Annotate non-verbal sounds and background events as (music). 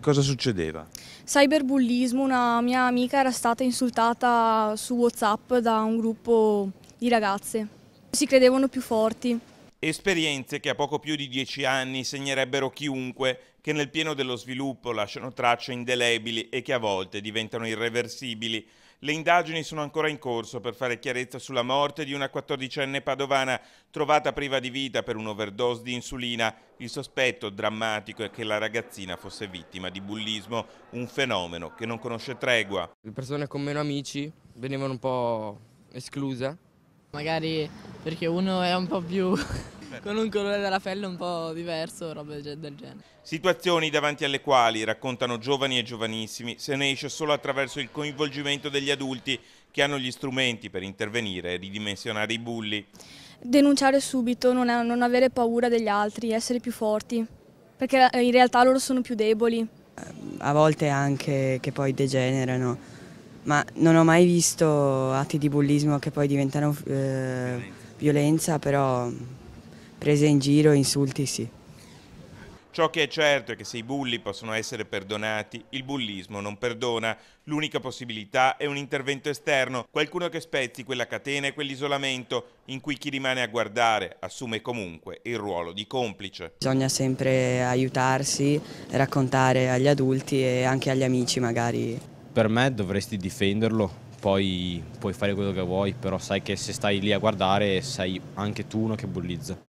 Cosa succedeva? Cyberbullismo, una mia amica era stata insultata su Whatsapp da un gruppo di ragazze. Si credevano più forti. Esperienze che a poco più di dieci anni segnerebbero chiunque, che nel pieno dello sviluppo lasciano tracce indelebili e che a volte diventano irreversibili. Le indagini sono ancora in corso per fare chiarezza sulla morte di una 14enne padovana trovata priva di vita per un'overdose di insulina. Il sospetto drammatico è che la ragazzina fosse vittima di bullismo, un fenomeno che non conosce tregua. Le persone con meno amici venivano un po' escluse. Magari perché uno è un po' più (laughs) con un colore della pelle un po' diverso, robe del genere. Situazioni davanti alle quali, raccontano giovani e giovanissimi, se ne esce solo attraverso il coinvolgimento degli adulti che hanno gli strumenti per intervenire e ridimensionare i bulli. Denunciare subito, non, è, non avere paura degli altri, essere più forti, perché eh, in realtà loro sono più deboli. Eh, a volte anche che poi degenerano, ma non ho mai visto atti di bullismo che poi diventano... Eh, violenza, però prese in giro, insulti sì. Ciò che è certo è che se i bulli possono essere perdonati, il bullismo non perdona. L'unica possibilità è un intervento esterno, qualcuno che spezzi quella catena e quell'isolamento in cui chi rimane a guardare assume comunque il ruolo di complice. Bisogna sempre aiutarsi, raccontare agli adulti e anche agli amici magari. Per me dovresti difenderlo poi puoi fare quello che vuoi, però sai che se stai lì a guardare sei anche tu uno che bullizza.